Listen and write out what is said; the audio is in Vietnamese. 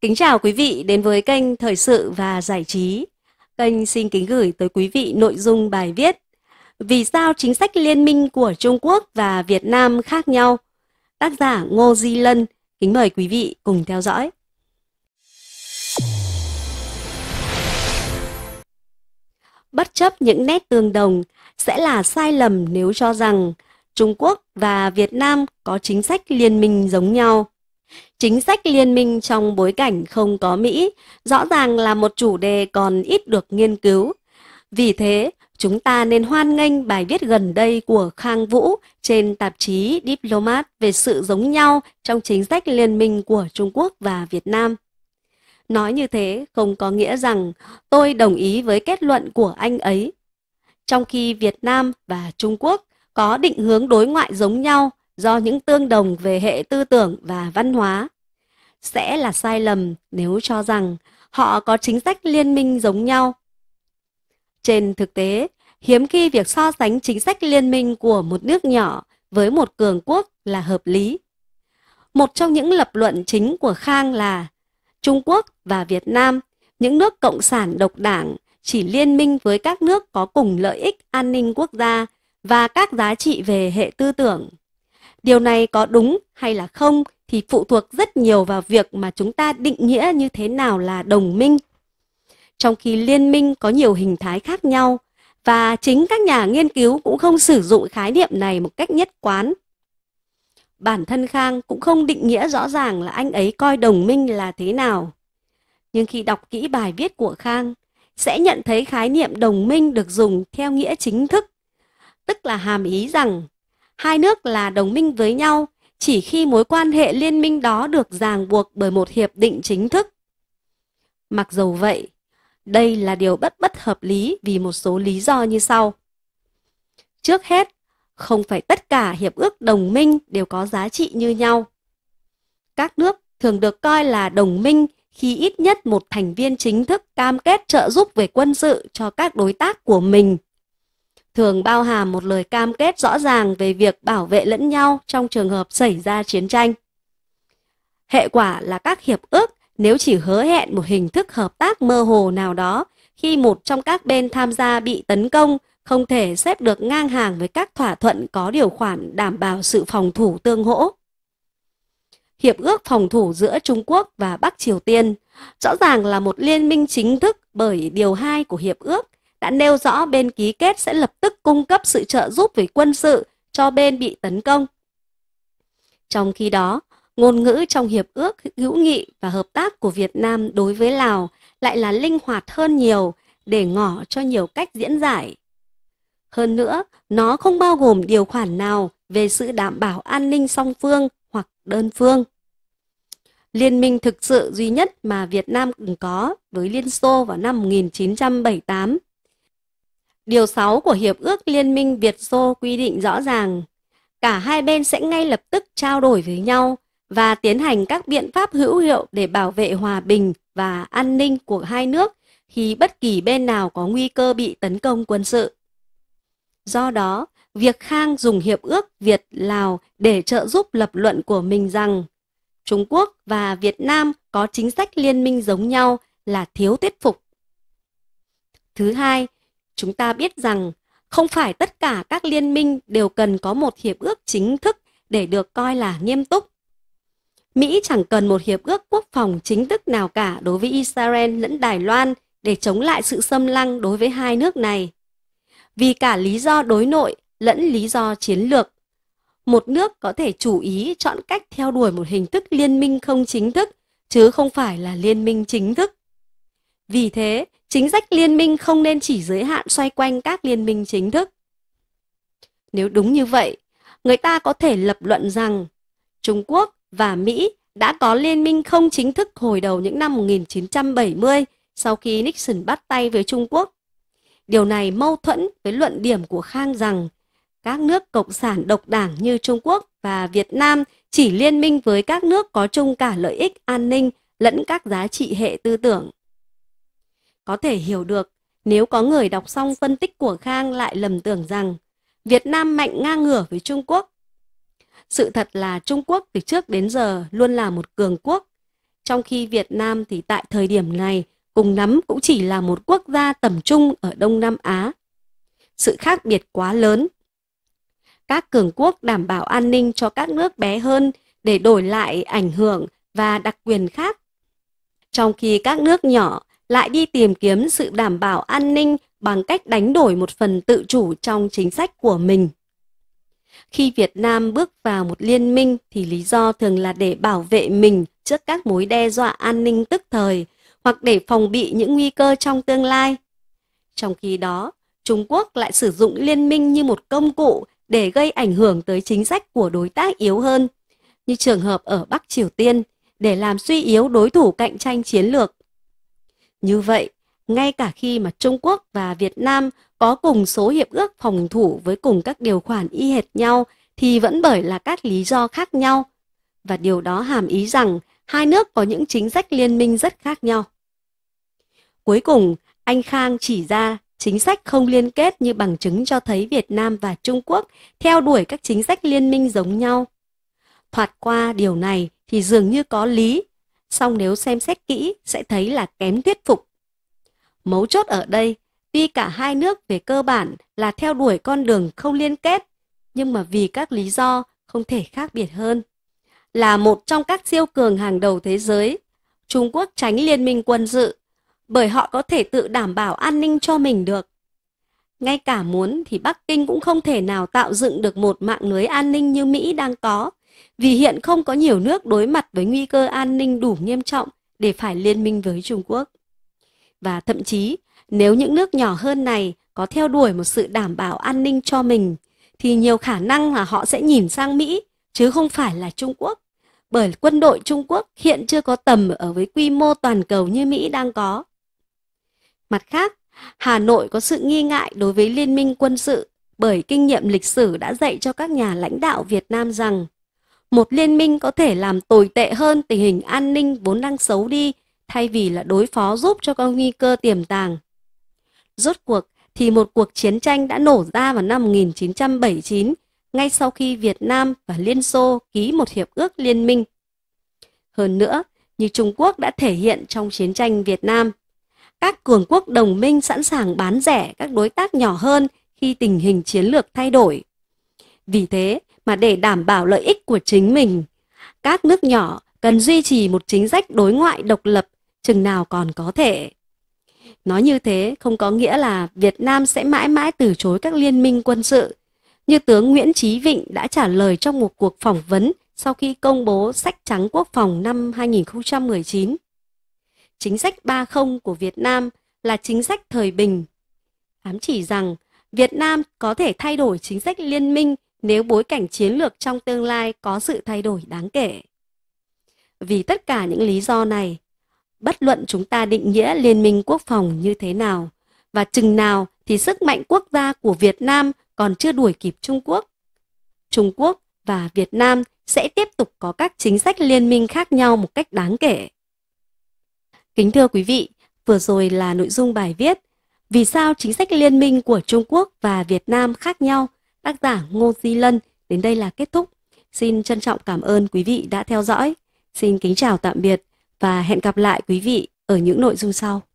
Kính chào quý vị đến với kênh Thời sự và Giải trí. Kênh xin kính gửi tới quý vị nội dung bài viết Vì sao chính sách liên minh của Trung Quốc và Việt Nam khác nhau? Tác giả Ngô Di Lân, kính mời quý vị cùng theo dõi. Bất chấp những nét tương đồng, sẽ là sai lầm nếu cho rằng Trung Quốc và Việt Nam có chính sách liên minh giống nhau. Chính sách liên minh trong bối cảnh không có Mỹ rõ ràng là một chủ đề còn ít được nghiên cứu. Vì thế, chúng ta nên hoan nghênh bài viết gần đây của Khang Vũ trên tạp chí Diplomat về sự giống nhau trong chính sách liên minh của Trung Quốc và Việt Nam. Nói như thế không có nghĩa rằng tôi đồng ý với kết luận của anh ấy. Trong khi Việt Nam và Trung Quốc có định hướng đối ngoại giống nhau, do những tương đồng về hệ tư tưởng và văn hóa. Sẽ là sai lầm nếu cho rằng họ có chính sách liên minh giống nhau. Trên thực tế, hiếm khi việc so sánh chính sách liên minh của một nước nhỏ với một cường quốc là hợp lý. Một trong những lập luận chính của Khang là Trung Quốc và Việt Nam, những nước cộng sản độc đảng, chỉ liên minh với các nước có cùng lợi ích an ninh quốc gia và các giá trị về hệ tư tưởng. Điều này có đúng hay là không thì phụ thuộc rất nhiều vào việc mà chúng ta định nghĩa như thế nào là đồng minh. Trong khi liên minh có nhiều hình thái khác nhau và chính các nhà nghiên cứu cũng không sử dụng khái niệm này một cách nhất quán. Bản thân Khang cũng không định nghĩa rõ ràng là anh ấy coi đồng minh là thế nào. Nhưng khi đọc kỹ bài viết của Khang, sẽ nhận thấy khái niệm đồng minh được dùng theo nghĩa chính thức, tức là hàm ý rằng Hai nước là đồng minh với nhau chỉ khi mối quan hệ liên minh đó được ràng buộc bởi một hiệp định chính thức. Mặc dầu vậy, đây là điều bất bất hợp lý vì một số lý do như sau. Trước hết, không phải tất cả hiệp ước đồng minh đều có giá trị như nhau. Các nước thường được coi là đồng minh khi ít nhất một thành viên chính thức cam kết trợ giúp về quân sự cho các đối tác của mình thường bao hàm một lời cam kết rõ ràng về việc bảo vệ lẫn nhau trong trường hợp xảy ra chiến tranh. Hệ quả là các hiệp ước nếu chỉ hứa hẹn một hình thức hợp tác mơ hồ nào đó khi một trong các bên tham gia bị tấn công không thể xếp được ngang hàng với các thỏa thuận có điều khoản đảm bảo sự phòng thủ tương hỗ. Hiệp ước phòng thủ giữa Trung Quốc và Bắc Triều Tiên rõ ràng là một liên minh chính thức bởi điều 2 của hiệp ước đã nêu rõ bên ký kết sẽ lập tức cung cấp sự trợ giúp về quân sự cho bên bị tấn công. Trong khi đó, ngôn ngữ trong hiệp ước hữu nghị và hợp tác của Việt Nam đối với Lào lại là linh hoạt hơn nhiều để ngỏ cho nhiều cách diễn giải. Hơn nữa, nó không bao gồm điều khoản nào về sự đảm bảo an ninh song phương hoặc đơn phương. Liên minh thực sự duy nhất mà Việt Nam từng có với Liên Xô vào năm 1978 Điều 6 của Hiệp ước Liên minh Việt-Xô quy định rõ ràng, cả hai bên sẽ ngay lập tức trao đổi với nhau và tiến hành các biện pháp hữu hiệu để bảo vệ hòa bình và an ninh của hai nước khi bất kỳ bên nào có nguy cơ bị tấn công quân sự. Do đó, việc Khang dùng hiệp ước Việt-Lào để trợ giúp lập luận của mình rằng Trung Quốc và Việt Nam có chính sách liên minh giống nhau là thiếu thuyết phục. Thứ hai, chúng ta biết rằng không phải tất cả các liên minh đều cần có một hiệp ước chính thức để được coi là nghiêm túc. Mỹ chẳng cần một hiệp ước quốc phòng chính thức nào cả đối với Israel lẫn Đài Loan để chống lại sự xâm lăng đối với hai nước này. Vì cả lý do đối nội lẫn lý do chiến lược, một nước có thể chủ ý chọn cách theo đuổi một hình thức liên minh không chính thức chứ không phải là liên minh chính thức. Vì thế, chính sách liên minh không nên chỉ giới hạn xoay quanh các liên minh chính thức. Nếu đúng như vậy, người ta có thể lập luận rằng Trung Quốc và Mỹ đã có liên minh không chính thức hồi đầu những năm 1970 sau khi Nixon bắt tay với Trung Quốc. Điều này mâu thuẫn với luận điểm của Khang rằng các nước cộng sản độc đảng như Trung Quốc và Việt Nam chỉ liên minh với các nước có chung cả lợi ích an ninh lẫn các giá trị hệ tư tưởng. Có thể hiểu được, nếu có người đọc xong phân tích của Khang lại lầm tưởng rằng Việt Nam mạnh ngang ngửa với Trung Quốc. Sự thật là Trung Quốc từ trước đến giờ luôn là một cường quốc, trong khi Việt Nam thì tại thời điểm này cùng nắm cũng chỉ là một quốc gia tầm trung ở Đông Nam Á. Sự khác biệt quá lớn. Các cường quốc đảm bảo an ninh cho các nước bé hơn để đổi lại ảnh hưởng và đặc quyền khác. Trong khi các nước nhỏ lại đi tìm kiếm sự đảm bảo an ninh bằng cách đánh đổi một phần tự chủ trong chính sách của mình. Khi Việt Nam bước vào một liên minh thì lý do thường là để bảo vệ mình trước các mối đe dọa an ninh tức thời hoặc để phòng bị những nguy cơ trong tương lai. Trong khi đó, Trung Quốc lại sử dụng liên minh như một công cụ để gây ảnh hưởng tới chính sách của đối tác yếu hơn, như trường hợp ở Bắc Triều Tiên, để làm suy yếu đối thủ cạnh tranh chiến lược như vậy, ngay cả khi mà Trung Quốc và Việt Nam có cùng số hiệp ước phòng thủ với cùng các điều khoản y hệt nhau thì vẫn bởi là các lý do khác nhau. Và điều đó hàm ý rằng hai nước có những chính sách liên minh rất khác nhau. Cuối cùng, anh Khang chỉ ra chính sách không liên kết như bằng chứng cho thấy Việt Nam và Trung Quốc theo đuổi các chính sách liên minh giống nhau. Thoạt qua điều này thì dường như có lý song nếu xem xét kỹ sẽ thấy là kém thuyết phục. Mấu chốt ở đây, tuy cả hai nước về cơ bản là theo đuổi con đường không liên kết, nhưng mà vì các lý do không thể khác biệt hơn. Là một trong các siêu cường hàng đầu thế giới, Trung Quốc tránh liên minh quân sự bởi họ có thể tự đảm bảo an ninh cho mình được. Ngay cả muốn thì Bắc Kinh cũng không thể nào tạo dựng được một mạng lưới an ninh như Mỹ đang có. Vì hiện không có nhiều nước đối mặt với nguy cơ an ninh đủ nghiêm trọng để phải liên minh với Trung Quốc. Và thậm chí, nếu những nước nhỏ hơn này có theo đuổi một sự đảm bảo an ninh cho mình, thì nhiều khả năng là họ sẽ nhìn sang Mỹ, chứ không phải là Trung Quốc. Bởi quân đội Trung Quốc hiện chưa có tầm ở với quy mô toàn cầu như Mỹ đang có. Mặt khác, Hà Nội có sự nghi ngại đối với liên minh quân sự bởi kinh nghiệm lịch sử đã dạy cho các nhà lãnh đạo Việt Nam rằng một liên minh có thể làm tồi tệ hơn tình hình an ninh vốn đang xấu đi thay vì là đối phó giúp cho các nguy cơ tiềm tàng. Rốt cuộc thì một cuộc chiến tranh đã nổ ra vào năm 1979 ngay sau khi Việt Nam và Liên Xô ký một hiệp ước liên minh. Hơn nữa, như Trung Quốc đã thể hiện trong chiến tranh Việt Nam, các cường quốc đồng minh sẵn sàng bán rẻ các đối tác nhỏ hơn khi tình hình chiến lược thay đổi. Vì thế, mà để đảm bảo lợi ích của chính mình. Các nước nhỏ cần duy trì một chính sách đối ngoại độc lập chừng nào còn có thể. Nói như thế không có nghĩa là Việt Nam sẽ mãi mãi từ chối các liên minh quân sự. Như tướng Nguyễn Chí Vịnh đã trả lời trong một cuộc phỏng vấn sau khi công bố sách trắng quốc phòng năm 2019. Chính sách 30 của Việt Nam là chính sách thời bình, ám chỉ rằng Việt Nam có thể thay đổi chính sách liên minh nếu bối cảnh chiến lược trong tương lai có sự thay đổi đáng kể. Vì tất cả những lý do này, bất luận chúng ta định nghĩa liên minh quốc phòng như thế nào và chừng nào thì sức mạnh quốc gia của Việt Nam còn chưa đuổi kịp Trung Quốc. Trung Quốc và Việt Nam sẽ tiếp tục có các chính sách liên minh khác nhau một cách đáng kể. Kính thưa quý vị, vừa rồi là nội dung bài viết Vì sao chính sách liên minh của Trung Quốc và Việt Nam khác nhau tác giả Ngô Di Lân đến đây là kết thúc. Xin trân trọng cảm ơn quý vị đã theo dõi. Xin kính chào tạm biệt và hẹn gặp lại quý vị ở những nội dung sau.